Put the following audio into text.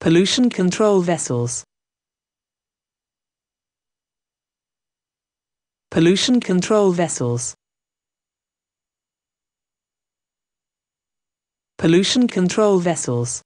pollution control vessels pollution control vessels pollution control vessels